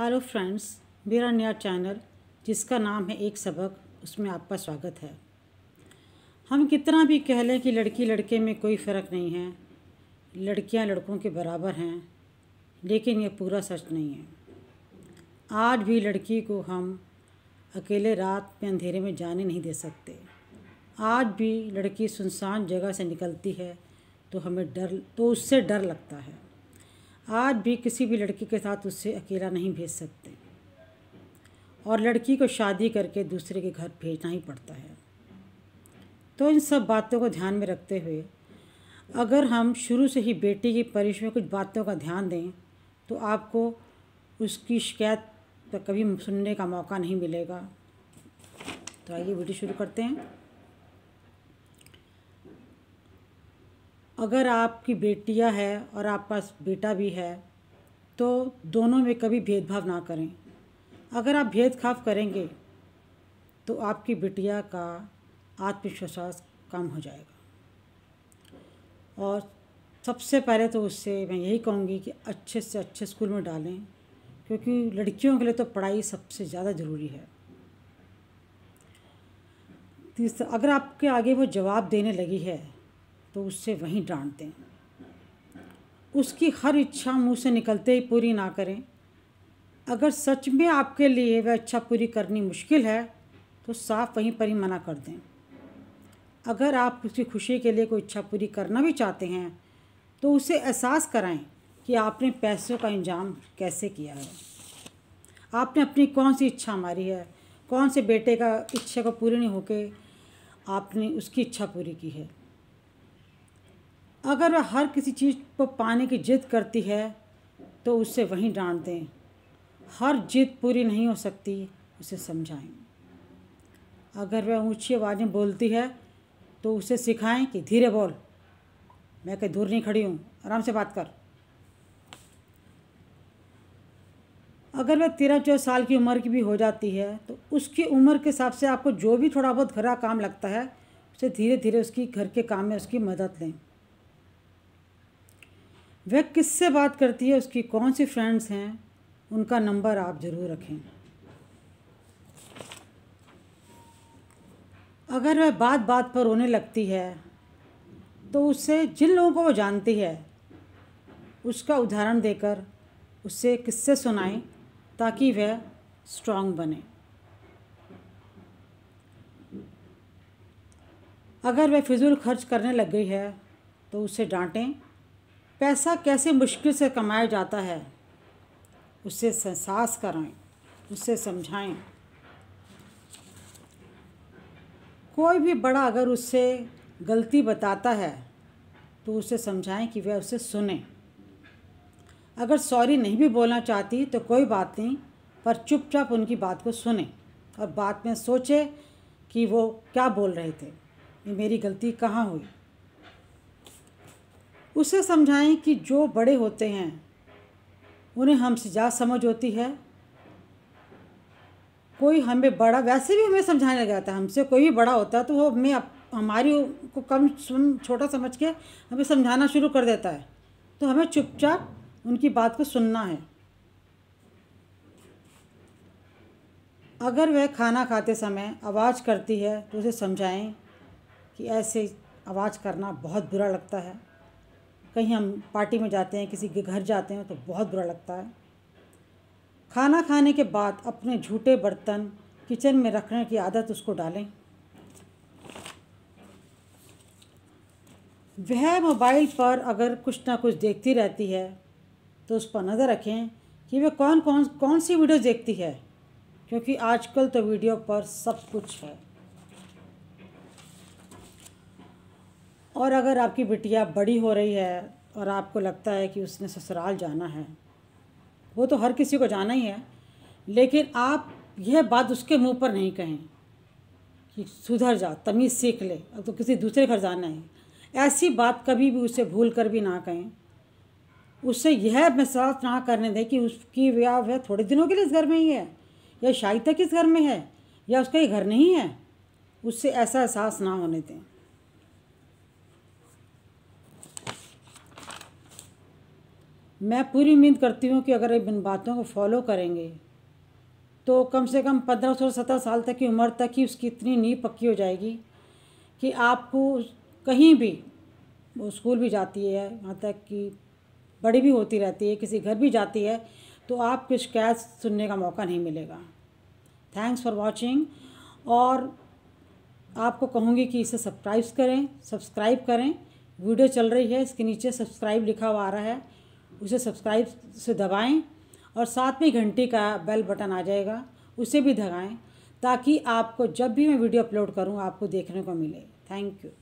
hello friends मेरा नया channel जिसका नाम है एक सबक उसमें आपका स्वागत है हम कितना भी कह लें कि लड़की लड़के में कोई फ़र्क नहीं है लड़कियां लड़कों के बराबर हैं लेकिन यह पूरा सच नहीं है आज भी लड़की को हम अकेले रात में अंधेरे में जाने नहीं दे सकते आज भी लड़की सुनसान जगह से निकलती है तो हमें डर तो उससे डर लगता है आज भी किसी भी लड़की के साथ उससे अकेला नहीं भेज सकते और लड़की को शादी करके दूसरे के घर भेजना ही पड़ता है तो इन सब बातों को ध्यान में रखते हुए अगर हम शुरू से ही बेटी की परिश में कुछ बातों का ध्यान दें तो आपको उसकी शिकायत कभी सुनने का मौका नहीं मिलेगा तो आइए वीडियो शुरू करते हैं अगर आपकी बेटियां है और आप पास बेटा भी है तो दोनों में कभी भेदभाव ना करें अगर आप भेदभाव करेंगे तो आपकी बेटिया का आत्मविश्वास कम हो जाएगा और सबसे पहले तो उससे मैं यही कहूँगी कि अच्छे से अच्छे स्कूल में डालें क्योंकि लड़कियों के लिए तो पढ़ाई सबसे ज़्यादा ज़रूरी है तीसरा अगर आपके आगे वो जवाब देने लगी है तो उससे वहीं डांट दें उसकी हर इच्छा मुंह से निकलते ही पूरी ना करें अगर सच में आपके लिए वह इच्छा पूरी करनी मुश्किल है तो साफ वहीं पर ही मना कर दें अगर आप उसकी खुशी के लिए कोई इच्छा पूरी करना भी चाहते हैं तो उसे एहसास कराएं कि आपने पैसों का इंजाम कैसे किया है आपने अपनी कौन सी इच्छा मारी है कौन से बेटे का इच्छा को पूरी नहीं होके आपने उसकी इच्छा पूरी की है अगर वह हर किसी चीज़ को पाने की जिद करती है तो उसे वहीं डांट दें हर जिद पूरी नहीं हो सकती उसे समझाएं अगर वह ऊँची आवाज़ में बोलती है तो उसे सिखाएं कि धीरे बोल मैं कहीं दूर नहीं खड़ी हूँ आराम से बात कर अगर वह तेरह चौदह साल की उम्र की भी हो जाती है तो उसकी उम्र के हिसाब से आपको जो भी थोड़ा बहुत घर का काम लगता है उसे धीरे धीरे उसकी घर के काम में उसकी मदद लें वह किससे बात करती है उसकी कौन सी फ्रेंड्स हैं उनका नंबर आप ज़रूर रखें अगर वह बात बात पर रोने लगती है तो उससे जिन लोगों को वो जानती है उसका उदाहरण देकर उससे किस्से सुनाएं ताकि वह स्ट्रांग बने अगर वह फिजूल खर्च करने लग गई है तो उसे डांटें पैसा कैसे मुश्किल से कमाया जाता है उससे सहसास कराएं उससे समझाएं कोई भी बड़ा अगर उससे गलती बताता है तो उसे समझाएं कि वह उसे सुने अगर सॉरी नहीं भी बोलना चाहती तो कोई बात नहीं पर चुपचाप उनकी बात को सुने और बात में सोचे कि वो क्या बोल रहे थे ये मेरी गलती कहाँ हुई उसे समझाएं कि जो बड़े होते हैं उन्हें हमसे ज़्यादा समझ होती है कोई हमें बड़ा वैसे भी हमें समझाने लग जाता है हमसे कोई भी बड़ा होता है तो वो हमें हमारी को कम सुन छोटा समझ के हमें समझाना शुरू कर देता है तो हमें चुपचाप उनकी बात को सुनना है अगर वह खाना खाते समय आवाज़ करती है तो उसे समझाएं कि ऐसे आवाज़ करना बहुत बुरा लगता है कहीं हम पार्टी में जाते हैं किसी के घर जाते हैं तो बहुत बुरा लगता है खाना खाने के बाद अपने झूठे बर्तन किचन में रखने की आदत उसको डालें वह मोबाइल पर अगर कुछ ना कुछ देखती रहती है तो उस पर नज़र रखें कि वह कौन कौन कौन सी वीडियो देखती है क्योंकि आजकल तो वीडियो पर सब कुछ है और अगर आपकी बिटिया बड़ी हो रही है और आपको लगता है कि उसने ससुराल जाना है वो तो हर किसी को जाना ही है लेकिन आप यह बात उसके मुंह पर नहीं कहें कि सुधर जा तमीज़ सीख ले अब तो किसी दूसरे घर जाना है ऐसी बात कभी भी उसे भूल कर भी ना कहें उससे यह महसास ना करने दें कि उसकी व्याह वह थोड़े दिनों के लिए इस घर में ही है या शायद तक इस घर में है या उसका ये घर नहीं है उससे ऐसा एहसास ना होने दें मैं पूरी उम्मीद करती हूँ कि अगर इन बातों को फॉलो करेंगे तो कम से कम पंद्रह सोलह सत्रह साल तक की उम्र तक ही उसकी इतनी नींव पक्की हो जाएगी कि आपको कहीं भी वो स्कूल भी जाती है यहाँ तक कि बड़ी भी होती रहती है किसी घर भी जाती है तो आपकी शिकायत सुनने का मौका नहीं मिलेगा थैंक्स फॉर वॉचिंग और आपको कहूँगी कि इसे सब्सक्राइब करें सब्सक्राइब करें वीडियो चल रही है इसके नीचे सब्सक्राइब लिखा हुआ आ रहा है उसे सब्सक्राइब से दबाएं और साथ में घंटी का बेल बटन आ जाएगा उसे भी दबाएं ताकि आपको जब भी मैं वीडियो अपलोड करूं आपको देखने को मिले थैंक यू